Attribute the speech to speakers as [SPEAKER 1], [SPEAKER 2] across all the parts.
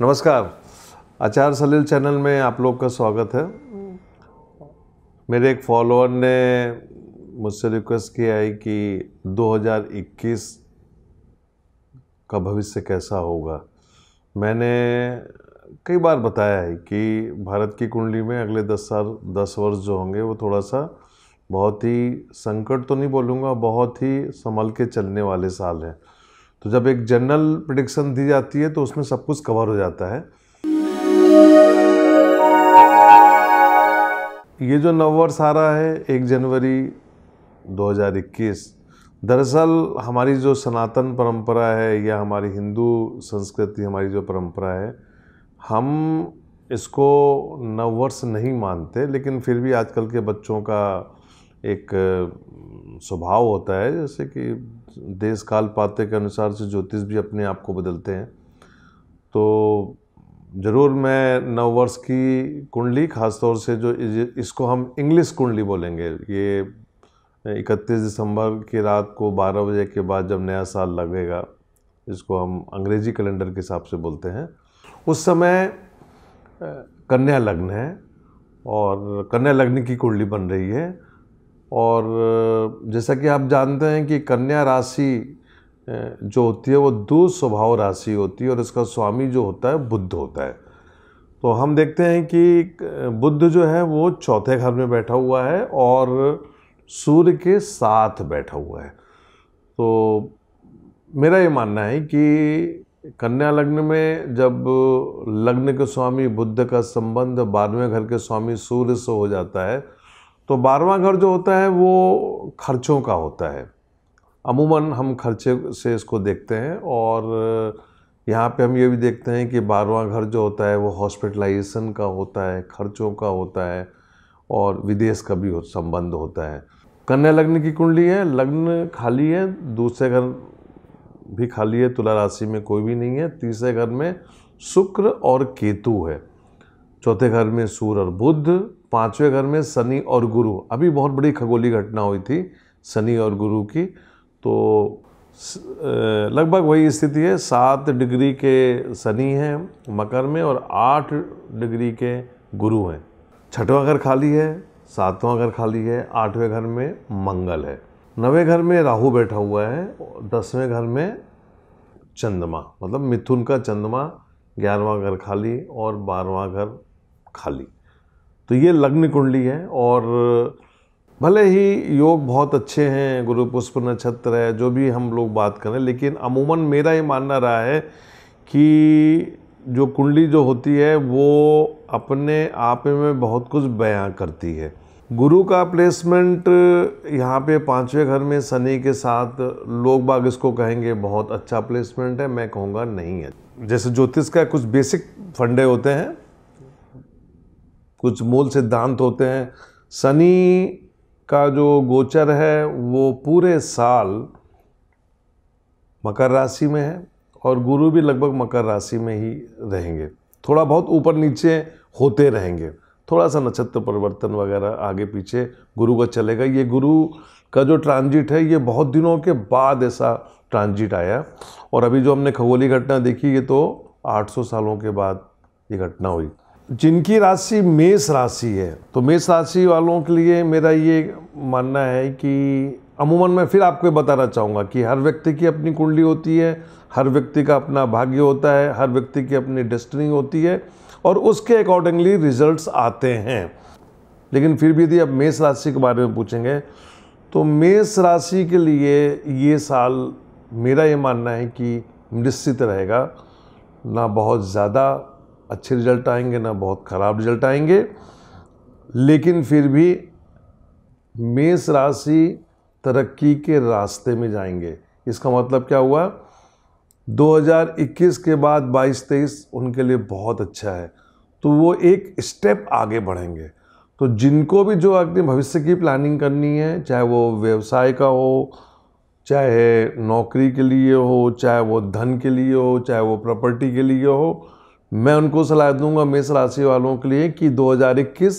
[SPEAKER 1] नमस्कार आचार सलील चैनल में आप लोग का स्वागत है मेरे एक फॉलोअर ने मुझसे रिक्वेस्ट किया है कि 2021 का भविष्य कैसा होगा मैंने कई बार बताया है कि भारत की कुंडली में अगले 10 साल दस वर्ष जो होंगे वो थोड़ा सा बहुत ही संकट तो नहीं बोलूँगा बहुत ही संभल के चलने वाले साल हैं तो जब एक जनरल प्रडिक्शन दी जाती है तो उसमें सब कुछ कवर हो जाता है ये जो नववर्ष आ रहा है एक जनवरी 2021 दरअसल हमारी जो सनातन परंपरा है या हमारी हिंदू संस्कृति हमारी जो परंपरा है हम इसको नववर्ष नहीं मानते लेकिन फिर भी आजकल के बच्चों का एक स्वभाव होता है जैसे कि देश काल पाते के अनुसार से ज्योतिष भी अपने आप को बदलते हैं तो ज़रूर मैं नववर्ष की कुंडली खासतौर से जो इसको हम इंग्लिश कुंडली बोलेंगे ये 31 दिसंबर की रात को 12 बजे के बाद जब नया साल लगेगा इसको हम अंग्रेजी कैलेंडर के हिसाब से बोलते हैं उस समय कन्या लग्न है और कन्या लग्न की कुंडली बन रही है और जैसा कि आप जानते हैं कि कन्या राशि जो होती है वो दो स्वभाव राशि होती है और इसका स्वामी जो होता है बुद्ध होता है तो हम देखते हैं कि बुद्ध जो है वो चौथे घर में बैठा हुआ है और सूर्य के साथ बैठा हुआ है तो मेरा ये मानना है कि कन्या लग्न में जब लग्न के स्वामी बुद्ध का संबंध बारहवें घर के स्वामी सूर्य से हो जाता है तो बारहवा घर जो होता है वो खर्चों का होता है अमूमन हम खर्चे से इसको देखते हैं और यहाँ पे हम ये भी देखते हैं कि बारवा घर जो होता है वो हॉस्पिटलाइजेशन का होता है खर्चों का होता है और विदेश का भी हो, संबंध होता है कन्या लग्न की कुंडली है लग्न खाली है दूसरे घर भी खाली है तुला राशि में कोई भी नहीं है तीसरे घर में शुक्र और केतु है चौथे घर में सूर्य और बुध पाँचवें घर में शनि और गुरु अभी बहुत बड़ी खगोली घटना हुई थी शनि और गुरु की तो लगभग वही स्थिति है सात डिग्री के शनि हैं मकर में और आठ डिग्री के गुरु हैं छठवा घर खाली है सातवां घर खाली है आठवें घर में मंगल है नवें घर में राहु बैठा हुआ है दसवें घर में चंद्रमा मतलब मिथुन का चंद्रमा ग्यारहवा घर खाली और बारहवा घर खाली तो ये लग्न कुंडली है और भले ही योग बहुत अच्छे हैं गुरु पुष्प नक्षत्र है जो भी हम लोग बात करें लेकिन अमूमन मेरा ये मानना रहा है कि जो कुंडली जो होती है वो अपने आप में बहुत कुछ बयां करती है गुरु का प्लेसमेंट यहाँ पे पांचवें घर में शनि के साथ लोग बाग इसको कहेंगे बहुत अच्छा प्लेसमेंट है मैं कहूँगा नहीं है जैसे ज्योतिष का कुछ बेसिक फंडे होते हैं कुछ मूल सिद्धांत होते हैं शनि का जो गोचर है वो पूरे साल मकर राशि में है और गुरु भी लगभग मकर राशि में ही रहेंगे थोड़ा बहुत ऊपर नीचे होते रहेंगे थोड़ा सा नक्षत्र परिवर्तन वगैरह आगे पीछे गुरु का चलेगा ये गुरु का जो ट्रांजिट है ये बहुत दिनों के बाद ऐसा ट्रांजिट आया और अभी जो हमने खगोली घटना देखी ये तो 800 सालों के बाद ये घटना हुई जिनकी राशि मेष राशि है तो मेष राशि वालों के लिए मेरा ये मानना है कि अमूमन मैं फिर आपको बताना चाहूँगा कि हर व्यक्ति की अपनी कुंडली होती है हर व्यक्ति का अपना भाग्य होता है हर व्यक्ति की अपनी डेस्टिनी होती है और उसके अकॉर्डिंगली रिजल्ट्स आते हैं लेकिन फिर भी यदि आप मेष राशि के बारे में पूछेंगे तो मेष राशि के लिए ये साल मेरा ये मानना है कि निश्चित रहेगा ना बहुत ज़्यादा अच्छे रिजल्ट आएंगे ना बहुत ख़राब रिजल्ट आएंगे लेकिन फिर भी मेष राशि तरक्की के रास्ते में जाएंगे इसका मतलब क्या हुआ 2021 के बाद 22-23 उनके लिए बहुत अच्छा है तो वो एक स्टेप आगे बढ़ेंगे तो जिनको भी जो अपने भविष्य की प्लानिंग करनी है चाहे वो व्यवसाय का हो चाहे नौकरी के लिए हो चाहे वो धन के लिए हो चाहे वो प्रॉपर्टी के लिए हो मैं उनको सलाह दूंगा मेष राशि वालों के लिए कि 2021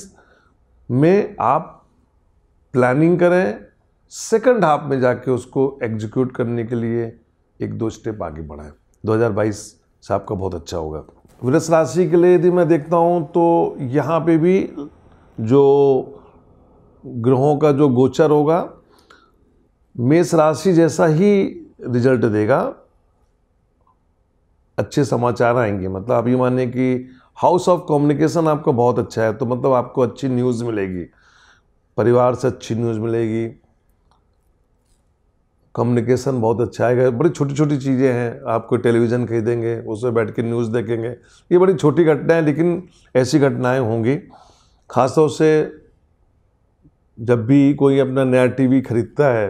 [SPEAKER 1] में आप प्लानिंग करें सेकंड हाफ में जाके उसको एग्जीक्यूट करने के लिए एक दो स्टेप आगे बढ़ाएं 2022 से आपका बहुत अच्छा होगा वृष राशि के लिए यदि मैं देखता हूँ तो यहाँ पे भी जो ग्रहों का जो गोचर होगा मेष राशि जैसा ही रिजल्ट देगा अच्छे समाचार आएंगे मतलब आप ये मानिए कि हाउस ऑफ कम्युनिकेशन आपका बहुत अच्छा है तो मतलब आपको अच्छी न्यूज़ मिलेगी परिवार से अच्छी न्यूज़ मिलेगी कम्युनिकेशन बहुत अच्छा आएगा बड़ी छोटी छोटी चीज़ें हैं आपको टेलीविज़न खरीदेंगे उसमें बैठ के न्यूज़ देखेंगे ये बड़ी छोटी घटनाएं लेकिन ऐसी घटनाएं होंगी ख़ासतौर से जब भी कोई अपना नया टीवी खरीदता है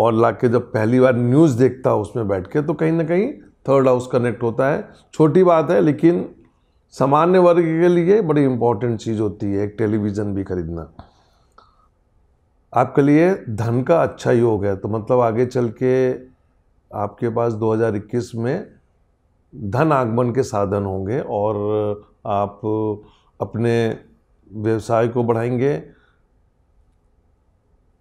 [SPEAKER 1] और ला के जब पहली बार न्यूज़ देखता है उसमें बैठ के तो कहीं ना कहीं थर्ड हाउस कनेक्ट होता है छोटी बात है लेकिन सामान्य वर्ग के लिए बड़ी इंपॉर्टेंट चीज़ होती है एक टेलीविज़न भी खरीदना आपके लिए धन का अच्छा योग है तो मतलब आगे चल के आपके पास 2021 में धन आगमन के साधन होंगे और आप अपने व्यवसाय को बढ़ाएंगे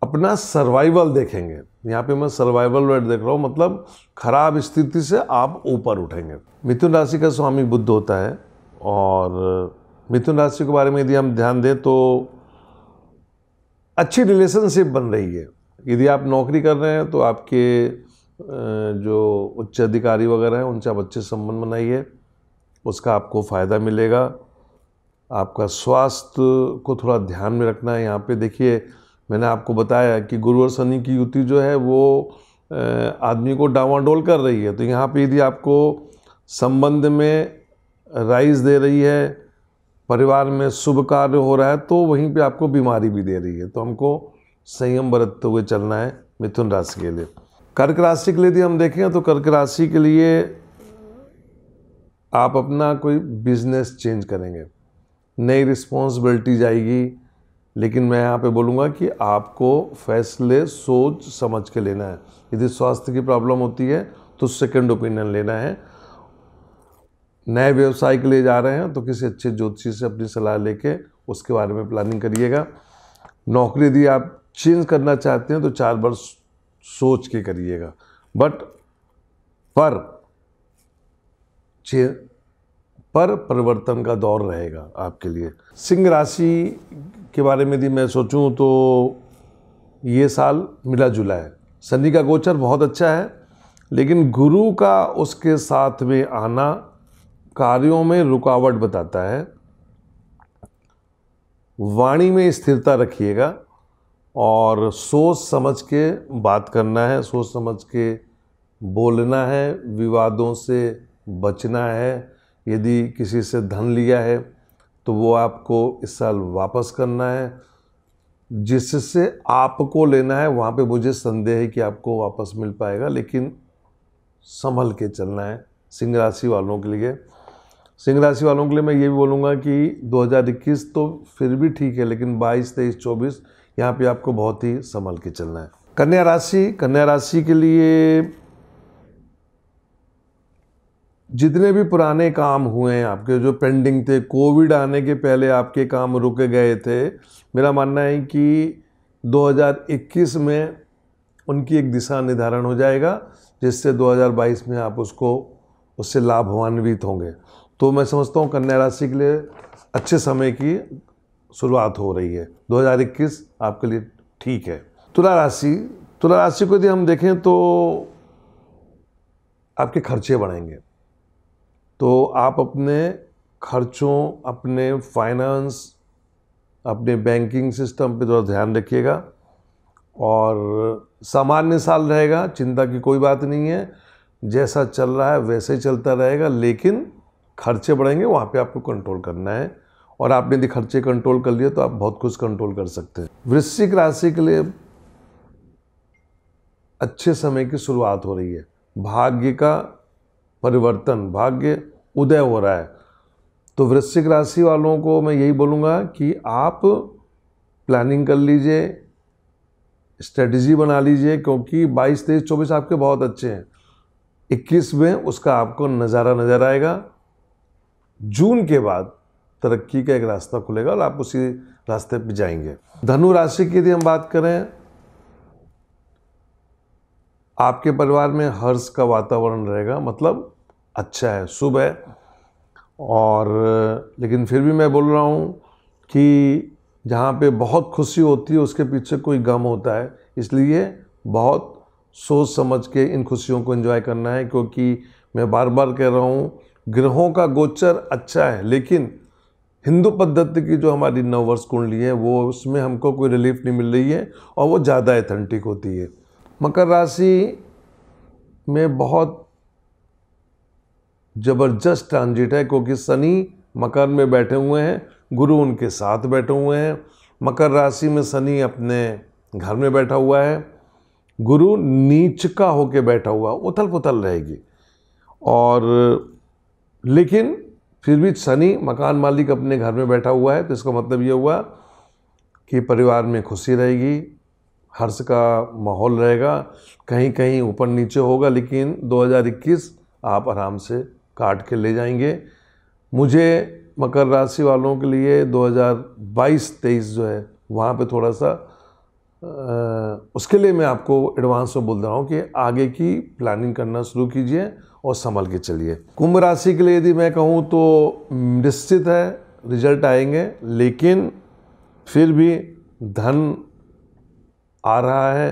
[SPEAKER 1] अपना सर्वाइवल देखेंगे यहाँ पे मैं सर्वाइवल रेट देख रहा हूँ मतलब खराब स्थिति से आप ऊपर उठेंगे मिथुन राशि का स्वामी बुद्ध होता है और मिथुन राशि के बारे में यदि हम ध्यान दें तो अच्छी रिलेशनशिप बन रही है यदि आप नौकरी कर रहे हैं तो आपके जो उच्च अधिकारी वगैरह हैं उनसे आप अच्छे संबंध बनाइए उसका आपको फ़ायदा मिलेगा आपका स्वास्थ्य को थोड़ा ध्यान में रखना है यहाँ पे देखिए मैंने आपको बताया कि गुरु और शनि की युति जो है वो आदमी को डावाडोल कर रही है तो यहाँ पे यदि आपको संबंध में राइज दे रही है परिवार में शुभ कार्य हो रहा है तो वहीं पे आपको बीमारी भी दे रही है तो हमको संयम बरतते हुए चलना है मिथुन राशि के लिए कर्क राशि के लिए यदि हम देखें तो कर्क राशि के लिए आप अपना कोई बिजनेस चेंज करेंगे नई रिस्पॉन्सिबिलिटीज आएगी लेकिन मैं यहाँ पे बोलूँगा कि आपको फैसले सोच समझ के लेना है यदि स्वास्थ्य की प्रॉब्लम होती है तो सेकंड ओपिनियन लेना है नए व्यवसाय के लिए जा रहे हैं तो किसी अच्छे ज्योतिषी से अपनी सलाह लेके उसके बारे में प्लानिंग करिएगा नौकरी यदि आप चेंज करना चाहते हैं तो चार बार सोच के करिएगा बट पर पर परिवर्तन का दौर रहेगा आपके लिए सिंह राशि के बारे में यदि मैं सोचूं तो ये साल मिला जुला है शनि का गोचर बहुत अच्छा है लेकिन गुरु का उसके साथ में आना कार्यों में रुकावट बताता है वाणी में स्थिरता रखिएगा और सोच समझ के बात करना है सोच समझ के बोलना है विवादों से बचना है यदि किसी से धन लिया है तो वो आपको इस साल वापस करना है जिससे आपको लेना है वहाँ पे मुझे संदेह है कि आपको वापस मिल पाएगा लेकिन संभल के चलना है सिंह राशि वालों के लिए सिंह राशि वालों के लिए मैं ये भी बोलूँगा कि 2021 तो फिर भी ठीक है लेकिन 22, तेईस चौबीस यहाँ पे आपको बहुत ही संभल के चलना है कन्या राशि कन्या राशि के लिए जितने भी पुराने काम हुए हैं आपके जो पेंडिंग थे कोविड आने के पहले आपके काम रुके गए थे मेरा मानना है कि 2021 में उनकी एक दिशा निर्धारण हो जाएगा जिससे 2022 में आप उसको उससे लाभान्वित होंगे तो मैं समझता हूँ कन्या राशि के लिए अच्छे समय की शुरुआत हो रही है 2021 आपके लिए ठीक है तुला राशि तुला राशि को यदि हम देखें तो आपके खर्चे बढ़ेंगे तो आप अपने खर्चों अपने फाइनेंस अपने बैंकिंग सिस्टम पे थोड़ा ध्यान रखिएगा और सामान्य साल रहेगा चिंता की कोई बात नहीं है जैसा चल रहा है वैसे ही चलता रहेगा लेकिन खर्चे बढ़ेंगे वहाँ पे आपको कंट्रोल करना है और आपने यदि खर्चे कंट्रोल कर लिए तो आप बहुत कुछ कंट्रोल कर सकते हैं वृश्चिक राशि के लिए अच्छे समय की शुरुआत हो रही है भाग्य का परिवर्तन भाग्य उदय हो रहा है तो वृश्चिक राशि वालों को मैं यही बोलूँगा कि आप प्लानिंग कर लीजिए स्ट्रेटजी बना लीजिए क्योंकि 22 तेईस चौबीस आपके बहुत अच्छे हैं 21 में उसका आपको नज़ारा नज़र आएगा जून के बाद तरक्की का एक रास्ता खुलेगा और आप उसी रास्ते पर जाएंगे धनु राशि की यदि हम बात करें आपके परिवार में हर्ष का वातावरण रहेगा मतलब अच्छा है शुभ है और लेकिन फिर भी मैं बोल रहा हूँ कि जहाँ पे बहुत खुशी होती है उसके पीछे कोई गम होता है इसलिए बहुत सोच समझ के इन खुशियों को एंजॉय करना है क्योंकि मैं बार बार कह रहा हूँ ग्रहों का गोचर अच्छा है लेकिन हिंदू पद्धति की जो हमारी नववर्ष कुंडली है वो उसमें हमको कोई रिलीफ नहीं मिल रही है और वो ज़्यादा एथेंटिक होती है मकर राशि में बहुत ज़बरदस्त ट्रांजिट है क्योंकि शनि मकर में बैठे हुए हैं गुरु उनके साथ बैठे हुए हैं मकर राशि में शनि अपने घर में बैठा हुआ है गुरु नीच का होके बैठा हुआ उथल पुथल रहेगी और लेकिन फिर भी शनि मकान मालिक अपने घर में बैठा हुआ है तो इसका मतलब ये हुआ कि परिवार में खुशी रहेगी हर्ष का माहौल रहेगा कहीं कहीं ऊपर नीचे होगा लेकिन 2021 आप आराम से काट के ले जाएंगे मुझे मकर राशि वालों के लिए 2022-23 जो है वहाँ पे थोड़ा सा उसके लिए मैं आपको एडवांस में बोल रहा हूँ कि आगे की प्लानिंग करना शुरू कीजिए और संभल के चलिए कुंभ राशि के लिए यदि मैं कहूँ तो निश्चित है रिजल्ट आएंगे लेकिन फिर भी धन आ रहा है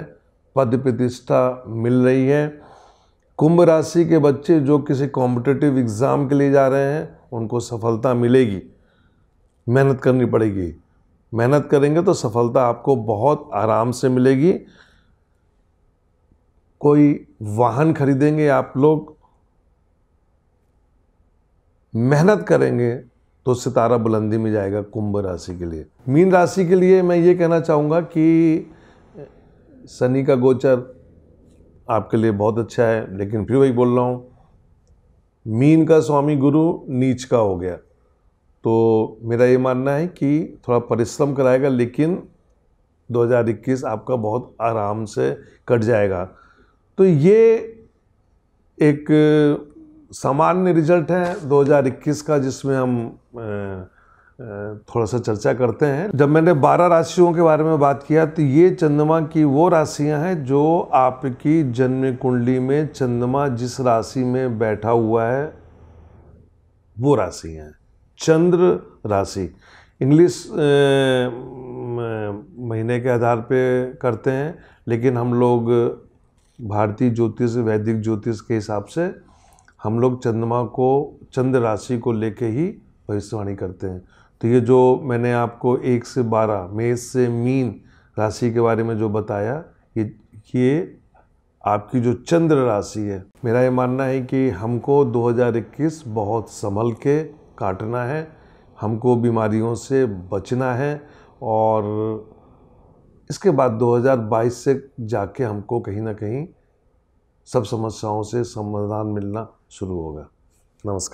[SPEAKER 1] पद प्रतिष्ठा मिल रही है कुंभ राशि के बच्चे जो किसी कॉम्पिटेटिव एग्ज़ाम के लिए जा रहे हैं उनको सफलता मिलेगी मेहनत करनी पड़ेगी मेहनत करेंगे तो सफलता आपको बहुत आराम से मिलेगी कोई वाहन खरीदेंगे आप लोग मेहनत करेंगे तो सितारा बुलंदी में जाएगा कुंभ राशि के लिए मीन राशि के लिए मैं ये कहना चाहूँगा कि शनि का गोचर आपके लिए बहुत अच्छा है लेकिन फिर वही बोल रहा हूँ मीन का स्वामी गुरु नीच का हो गया तो मेरा ये मानना है कि थोड़ा परिश्रम कराएगा लेकिन 2021 आपका बहुत आराम से कट जाएगा तो ये एक सामान्य रिजल्ट है 2021 का जिसमें हम थोड़ा सा चर्चा करते हैं जब मैंने 12 राशियों के बारे में बात किया तो ये चंद्रमा की वो राशियां हैं जो आपकी जन्म कुंडली में चंद्रमा जिस राशि में बैठा हुआ है वो राशि हैं चंद्र राशि इंग्लिश महीने के आधार पे करते हैं लेकिन हम लोग भारतीय ज्योतिष वैदिक ज्योतिष के हिसाब से हम लोग चंद्रमा को चंद्र राशि को लेके ही भविष्यवाणी करते हैं तो ये जो मैंने आपको एक से बारह मेष से मीन राशि के बारे में जो बताया ये ये आपकी जो चंद्र राशि है मेरा ये मानना है कि हमको 2021 बहुत संभल के काटना है हमको बीमारियों से बचना है और इसके बाद 2022 से जाके हमको कहीं ना कहीं सब समस्याओं से समाधान मिलना शुरू होगा नमस्कार